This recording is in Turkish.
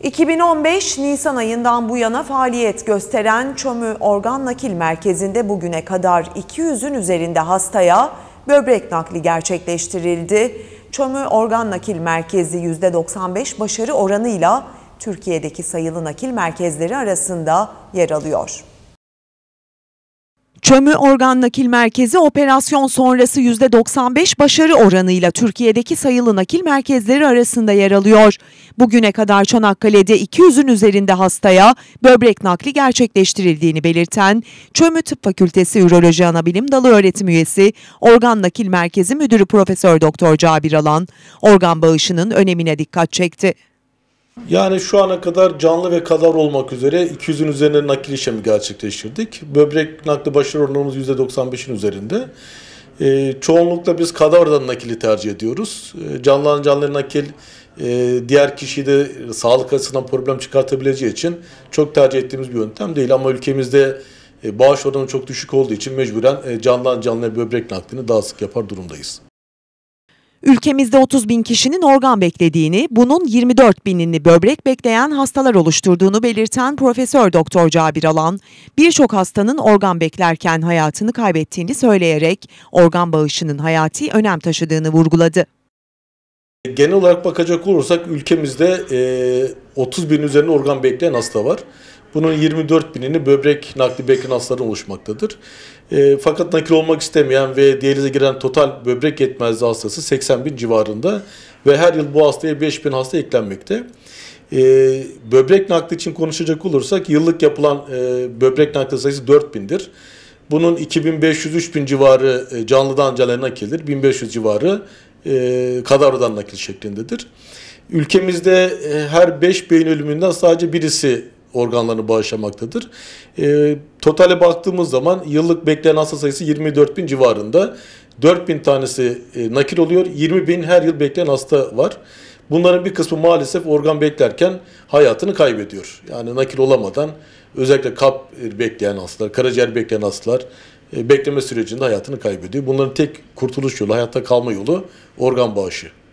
2015 Nisan ayından bu yana faaliyet gösteren Çömü Organ Nakil Merkezi'nde bugüne kadar 200'ün üzerinde hastaya böbrek nakli gerçekleştirildi. Çömü Organ Nakil Merkezi %95 başarı oranıyla Türkiye'deki sayılı nakil merkezleri arasında yer alıyor. Çömü Organ Nakil Merkezi operasyon sonrası %95 başarı oranıyla Türkiye'deki sayılı nakil merkezleri arasında yer alıyor. Bugüne kadar Çanakkale'de 200'ün üzerinde hastaya böbrek nakli gerçekleştirildiğini belirten Çömü Tıp Fakültesi Üroloji Anabilim Dalı Öğretim Üyesi Organ Nakil Merkezi Müdürü Profesör Doktor Cabir Alan organ bağışının önemine dikkat çekti. Yani şu ana kadar canlı ve kadar olmak üzere 200'ün üzerinde nakil işlemi gerçekleştirdik. Böbrek nakli başarı oranımız %95'in üzerinde. E, çoğunlukla biz kadavradan nakili tercih ediyoruz. E, ee, canlı canlı nakil e, diğer kişiyi de sağlık açısından problem çıkartabileceği için çok tercih ettiğimiz bir yöntem değil. Ama ülkemizde e, bağış oranı çok düşük olduğu için mecburen e, canlı canlı böbrek naklini daha sık yapar durumdayız. Ülkemizde 30 bin kişinin organ beklediğini, bunun 24 binini böbrek bekleyen hastalar oluşturduğunu belirten Profesör Doktor Cabir Alan, birçok hastanın organ beklerken hayatını kaybettiğini söyleyerek organ bağışının hayati önem taşıdığını vurguladı. Genel olarak bakacak olursak ülkemizde 30 bin üzerinde organ bekleyen hasta var. Bunun 24 binini böbrek nakli bekleyen hastaların oluşmaktadır. E, fakat nakil olmak istemeyen ve diyalize giren total böbrek yetmezliği hastası 80 bin civarında ve her yıl bu hastaya 5 bin hasta eklenmekte. E, böbrek nakli için konuşacak olursak yıllık yapılan e, böbrek nakli sayısı 4 bindir. Bunun 2500-3000 civarı e, canlıdan canlı nakildir, 1500 civarı e, kadavradan nakil şeklindedir. Ülkemizde e, her 5 beyin ölümünden sadece birisi organlarını bağışlamaktadır. E, totale baktığımız zaman yıllık bekleyen hasta sayısı 24 bin civarında. 4 bin tanesi e, nakil oluyor. 20 bin her yıl bekleyen hasta var. Bunların bir kısmı maalesef organ beklerken hayatını kaybediyor. Yani nakil olamadan özellikle kap bekleyen hastalar, karaciğer bekleyen hastalar e, bekleme sürecinde hayatını kaybediyor. Bunların tek kurtuluş yolu, hayatta kalma yolu organ bağışı.